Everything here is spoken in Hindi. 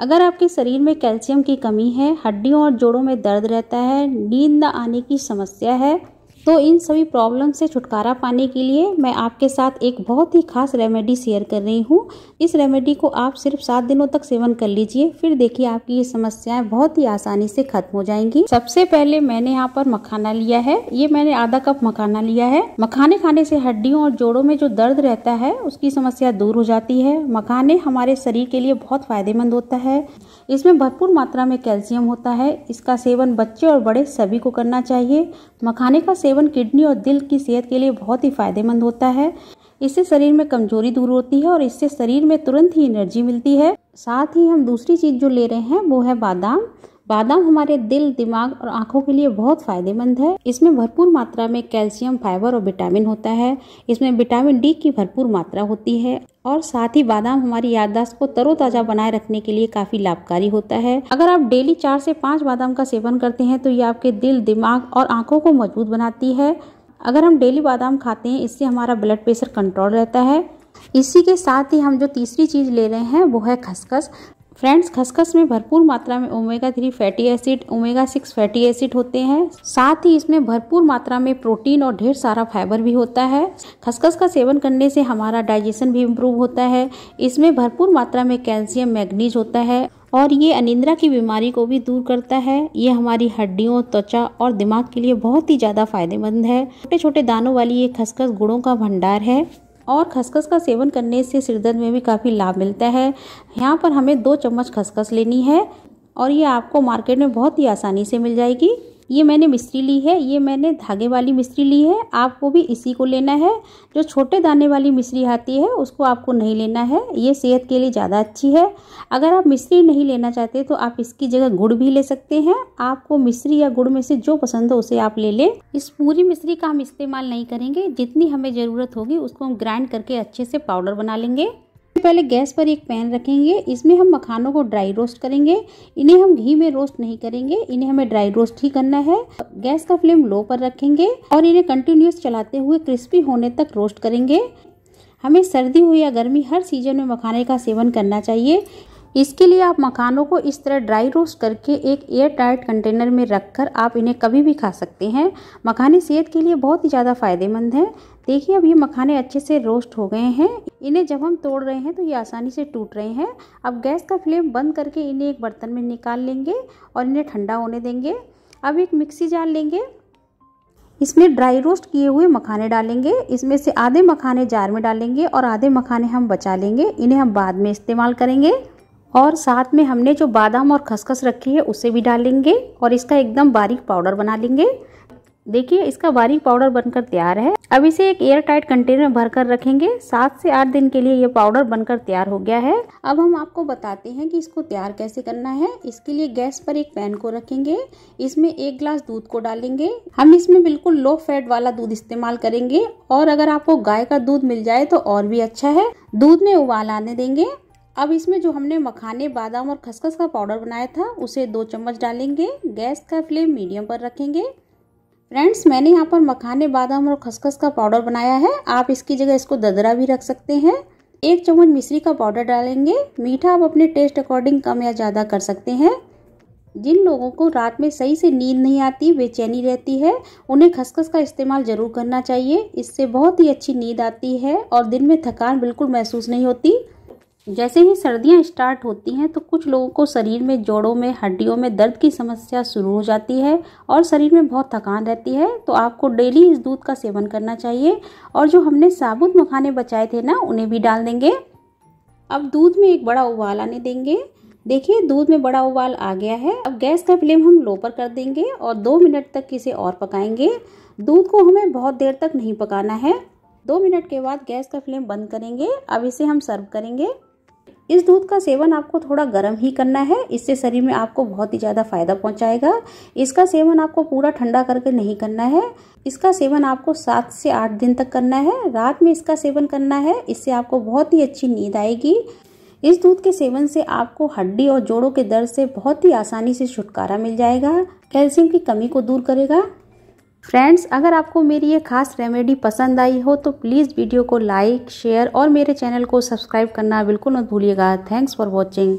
अगर आपके शरीर में कैल्शियम की कमी है हड्डियों और जोड़ों में दर्द रहता है नींद न आने की समस्या है तो इन सभी प्रॉब्लम से छुटकारा पाने के लिए मैं आपके साथ एक बहुत ही खास रेमेडी शेयर कर रही हूँ इस रेमेडी को आप सिर्फ सात दिनों तक सेवन कर लीजिए फिर देखिए आपकी ये समस्याएं बहुत ही आसानी से खत्म हो जाएंगी सबसे पहले मैंने यहाँ पर मखाना लिया है ये मैंने आधा कप मखाना लिया है मखाने खाने से हड्डियों और जोड़ों में जो दर्द रहता है उसकी समस्या दूर हो जाती है मखाने हमारे शरीर के लिए बहुत फायदेमंद होता है इसमें भरपूर मात्रा में कैल्शियम होता है इसका सेवन बच्चे और बड़े सभी को करना चाहिए मखाने का सेवन सेवन किडनी और दिल की सेहत के लिए बहुत ही फायदेमंद होता है इससे शरीर में कमजोरी दूर होती है और इससे शरीर में तुरंत ही एनर्जी मिलती है साथ ही हम दूसरी चीज़ जो ले रहे हैं वो है बादाम बादाम हमारे दिल दिमाग और आंखों के लिए बहुत फायदेमंद है इसमें भरपूर मात्रा में कैल्शियम फाइबर और विटामिन होता है इसमें विटामिन डी की भरपूर मात्रा होती है और साथ ही बादाम हमारी याददाश्त को तरोताजा बनाए रखने के लिए काफी लाभकारी होता है अगर आप डेली चार से पाँच बादाम का सेवन करते हैं तो ये आपके दिल दिमाग और आंखों को मजबूत बनाती है अगर हम डेली बादाम खाते हैं इससे हमारा ब्लड प्रेशर कंट्रोल रहता है इसी के साथ ही हम जो तीसरी चीज़ ले रहे हैं वो है खसखस फ्रेंड्स खसखस में भरपूर मात्रा में omega three fatty acid omega six fatty acid होते हैं साथ ही इसमें भरपूर मात्रा में प्रोटीन और ढेर सारा फाइबर भी होता है खसखस का सेवन करने से हमारा डाइजेशन भी इम्प्रूव होता है इसमें भरपूर मात्रा में कैल्शियम मैग्नीज होता है और ये अनिंद्रा की बीमारी को भी दूर करता है ये हमारी हड्डियों त्वचा और दिमाग के लिए बहुत ही ज़्यादा फायदेमंद है छोटे छोटे दानों वाली ये खसखस गुड़ों का भंडार है और खसखस का सेवन करने से सिरदर्द में भी काफ़ी लाभ मिलता है यहाँ पर हमें दो चम्मच खसखस लेनी है और ये आपको मार्केट में बहुत ही आसानी से मिल जाएगी ये मैंने मिस्त्री ली है ये मैंने धागे वाली मिस्त्री ली है आपको भी इसी को लेना है जो छोटे दाने वाली मिस्त्री आती है उसको आपको नहीं लेना है ये सेहत के लिए ज़्यादा अच्छी है अगर आप मिस्त्री नहीं लेना चाहते तो आप इसकी जगह गुड़ भी ले सकते हैं आपको मिस्री या गुड़ में से जो पसंद हो उसे आप ले लें इस पूरी मिस्री का हम इस्तेमाल नहीं करेंगे जितनी हमें ज़रूरत होगी उसको हम ग्राइंड करके अच्छे से पाउडर बना लेंगे पहले गैस पर एक पैन रखेंगे इसमें हम मखानों को ड्राई रोस्ट करेंगे इन्हें हम घी में रोस्ट नहीं करेंगे इन्हें हमें ड्राई रोस्ट ही करना है गैस का फ्लेम लो पर रखेंगे और इन्हें कंटिन्यूस चलाते हुए क्रिस्पी होने तक रोस्ट करेंगे हमें सर्दी हो या गर्मी हर सीजन में मखाने का सेवन करना चाहिए इसके लिए आप मखानों को इस तरह ड्राई रोस्ट करके एक एयर टाइट कंटेनर में रखकर आप इन्हें कभी भी खा सकते हैं मखाने सेहत के लिए बहुत ही ज़्यादा फायदेमंद हैं देखिए अब ये मखाने अच्छे से रोस्ट हो गए हैं इन्हें जब हम तोड़ रहे हैं तो ये आसानी से टूट रहे हैं अब गैस का फ्लेम बंद करके इन्हें एक बर्तन में निकाल लेंगे और इन्हें ठंडा होने देंगे अब एक मिक्सी जार लेंगे इसमें ड्राई रोस्ट किए हुए मखाने डालेंगे इसमें से आधे मखाने जार में डालेंगे और आधे मखाने हम बचा लेंगे इन्हें हम बाद में इस्तेमाल करेंगे और साथ में हमने जो बादाम और खसखस रखी है उसे भी डालेंगे और इसका एकदम बारीक पाउडर बना लेंगे देखिए इसका बारीक पाउडर बनकर तैयार है अब इसे एक एयर टाइट कंटेनर में भरकर रखेंगे सात से आठ दिन के लिए यह पाउडर बनकर तैयार हो गया है अब हम आपको बताते हैं कि इसको तैयार कैसे करना है इसके लिए गैस पर एक पैन को रखेंगे इसमें एक ग्लास दूध को डालेंगे हम इसमें बिल्कुल लो फैट वाला दूध इस्तेमाल करेंगे और अगर आपको गाय का दूध मिल जाए तो और भी अच्छा है दूध में उबाल आने देंगे अब इसमें जो हमने मखाने बादाम और खसखस का पाउडर बनाया था उसे दो चम्मच डालेंगे गैस का फ्लेम मीडियम पर रखेंगे फ्रेंड्स मैंने यहाँ पर मखाने बादाम और खसखस का पाउडर बनाया है आप इसकी जगह इसको ददरा भी रख सकते हैं एक चम्मच मिश्री का पाउडर डालेंगे मीठा आप अपने टेस्ट अकॉर्डिंग कम या ज़्यादा कर सकते हैं जिन लोगों को रात में सही से नींद नहीं आती बेचैनी रहती है उन्हें खसखस का इस्तेमाल ज़रूर करना चाहिए इससे बहुत ही अच्छी नींद आती है और दिन में थकान बिल्कुल महसूस नहीं होती जैसे ही सर्दियां स्टार्ट होती हैं तो कुछ लोगों को शरीर में जोड़ों में हड्डियों में दर्द की समस्या शुरू हो जाती है और शरीर में बहुत थकान रहती है तो आपको डेली इस दूध का सेवन करना चाहिए और जो हमने साबुत मखाने बचाए थे ना उन्हें भी डाल देंगे अब दूध में एक बड़ा उबाल आने देंगे देखिए दूध में बड़ा उबाल आ गया है अब गैस का फ्लेम हम लो पर कर देंगे और दो मिनट तक इसे और पकाएंगे दूध को हमें बहुत देर तक नहीं पकाना है दो मिनट के बाद गैस का फ्लेम बंद करेंगे अब इसे हम सर्व करेंगे इस दूध का सेवन आपको थोड़ा गर्म ही करना है इससे शरीर में आपको बहुत ही ज़्यादा फायदा पहुंचाएगा इसका सेवन आपको पूरा ठंडा करके नहीं करना है इसका सेवन आपको सात से आठ दिन तक करना है रात में इसका सेवन करना है इससे आपको बहुत ही अच्छी नींद आएगी इस दूध के सेवन से आपको हड्डी और जोड़ों के दर्द से बहुत ही आसानी से छुटकारा मिल जाएगा कैल्शियम की कमी को दूर करेगा फ्रेंड्स अगर आपको मेरी ये खास रेमेडी पसंद आई हो तो प्लीज़ वीडियो को लाइक शेयर और मेरे चैनल को सब्सक्राइब करना बिल्कुल मत भूलिएगा थैंक्स फॉर वॉचिंग